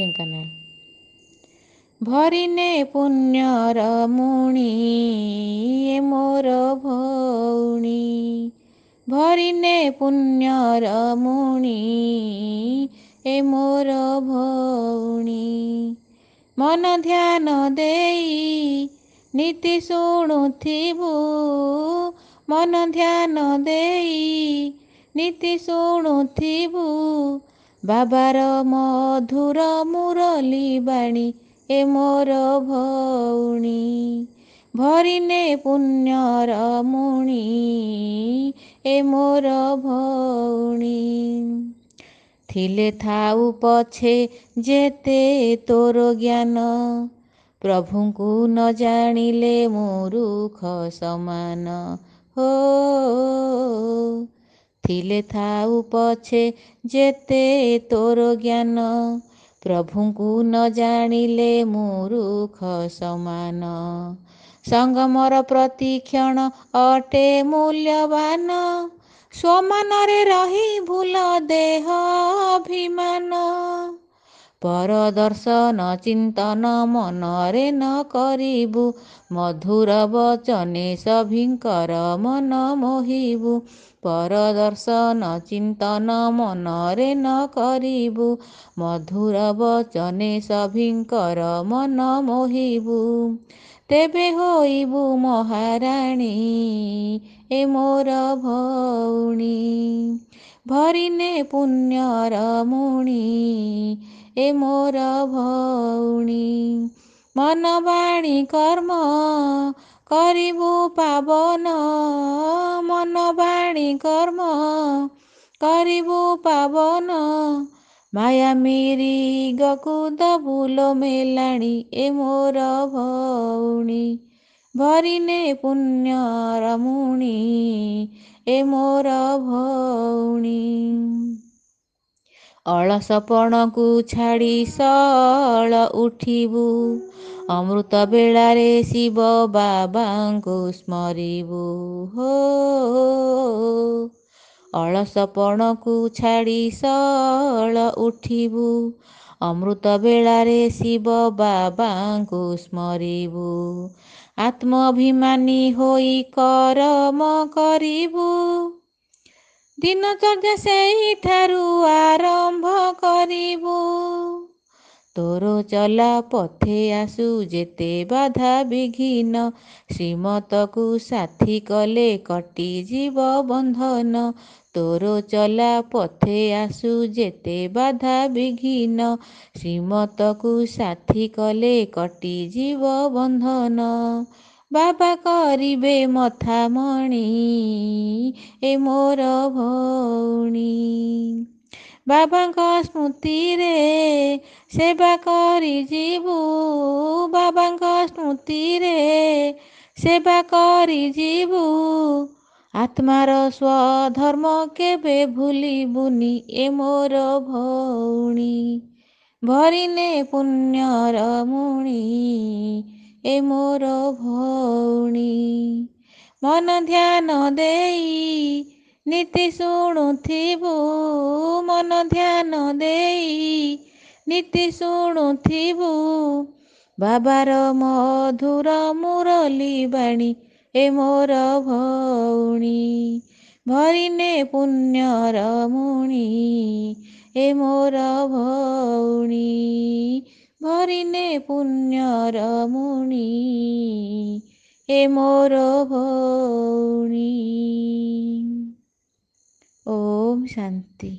ଢେଙ୍କାନାଳ ଭରିନେ ପୁଣ୍ୟର ମୁଣି ଏ ମୋର ଭଉଣୀ ଭରିନେ ପୁଣ୍ୟର ମୁଣି ଏ ମୋର ଭଉଣୀ ମନ ଧ୍ୟାନ ଦେଇ ନୀତି ଶୁଣୁଥିବୁ ମନ ଧ୍ୟାନ ଦେଇ ନୀତି ଶୁଣୁଥିବୁ ବାବାର ମଧୁର ମୁରଲୀ ବାଣୀ ଏ ମୋର ଭଉଣୀ ଭରିନେ ପୁଣ୍ୟର ମୁଣି ଏ ମୋର ଭଉଣୀ ଥିଲେ ଥାଉ ପଛେ ଯେତେ ତୋର ଜ୍ଞାନ ପ୍ରଭୁଙ୍କୁ ନ ଜାଣିଲେ ମୋ ରୁଖ ସମାନ ହୋ ଥିଲେ ଥାଉ ପଛେ ଯେତେ ତୋର ଜ୍ଞାନ ପ୍ରଭୁଙ୍କୁ ନ ଜାଣିଲେ ମୁଁ ରୁଖ ସମାନ ସଙ୍ଗମର ପ୍ରତିକ୍ଷଣ ଅଟେ ମୂଲ୍ୟବାନ ସ୍ୱମାନରେ ରହି ଭୁଲ ଦେହ ପରଦର୍ଶନ ଚିନ୍ତନ ମନରେ ନ କରିବୁ ମଧୁର ବଚନେ ସଭିଙ୍କର ମନ ମୋହିବୁ ପରଦର୍ଶନ ଚିନ୍ତନ ମନରେ ନ କରିବୁ ମଧୁର ବଚନେ ସଭିଙ୍କର ମନ ମୋହିବୁ ତେବେ ହୋଇବୁ ମହାରାଣୀ ଏ ମୋର ଭଉଣୀ ଭରିନେ ପୁଣ୍ୟର ମୁଣୀ ଏ ମୋର ଭଉଣୀ ମନବାଣୀ କର୍ମ କରିବୁ ପାବନ ମନବାଣୀ କର୍ମ କରିବୁ ପାବନ ମାୟା ମିରି ଗକୁଦ ବୁଲ ମେଲାଣି ଏ ମୋର ଭଉଣୀ ଭରିନେ ପୁଣ୍ୟ ରମୁଣୀ ଏ ମୋର ଭଉଣୀ ଅଳସପଣକୁ ଛାଡ଼ି ସଳ ଉଠିବୁ ଅମୃତ ବେଳାରେ ଶିବ ବାବାଙ୍କୁ ସ୍ମରିବୁ ହୋ ଅଳସପଣକୁ ଛାଡ଼ି ସଳ ଉଠିବୁ ଅମୃତ ବେଳାରେ ଶିବ ବାବାଙ୍କୁ ସ୍ମରିବୁ ଆତ୍ମାଭିମାନୀ ହୋଇ କରମ କରିବୁ ଦିନଚର୍ଯ୍ୟା ସେଇଠାରୁ ଆରମ୍ଭ କରିବୁ ତୋର ଚଲା ପଥେ ଆସୁ ଯେତେ ବାଧା ବିଘିନ ଶ୍ରୀମତକୁ ସାଥି କଲେ କଟିଯିବ ବନ୍ଧନ ତୋର ଚଲା ପଥେ ଆସୁ ଯେତେ ବାଧା ବିଘିନ ଶ୍ରୀମତକୁ ସାଥି କଲେ କଟିଯିବ ବନ୍ଧନ ବାବା କରିବେ ମଥାମଣି ଏ ମୋର ଭଉଣୀ ବାବାଙ୍କ ସ୍ମୃତିରେ ସେବା କରିଯିବୁ ବାବାଙ୍କ ସ୍ମୃତିରେ ସେବା କରିଯିବୁ ଆତ୍ମାର ସ୍ୱଧର୍ମ କେବେ ଭୁଲିବୁନି ଏ ମୋର ଭଉଣୀ ଭରିନେ ପୁଣ୍ୟର ମୁଣି ଏ ମୋର ଭଉଣୀ ମନ ଧ୍ୟାନ ଦେଇ ନୀତି ଶୁଣୁଥିବୁ ମନ ଧ୍ୟାନ ଦେଇ ନୀତି ଶୁଣୁଥିବୁ ବାବାର ମଧୁର ମୁରଲୀ ବାଣୀ ଏ ମୋର ଭଉଣୀ ଭରିନେ ପୁଣ୍ୟର ମୁଣି ଏ ମୋର ଭଉଣୀ ভরিনে পুণ্য রমণি হে মোর ভৌণী ওম শান্তি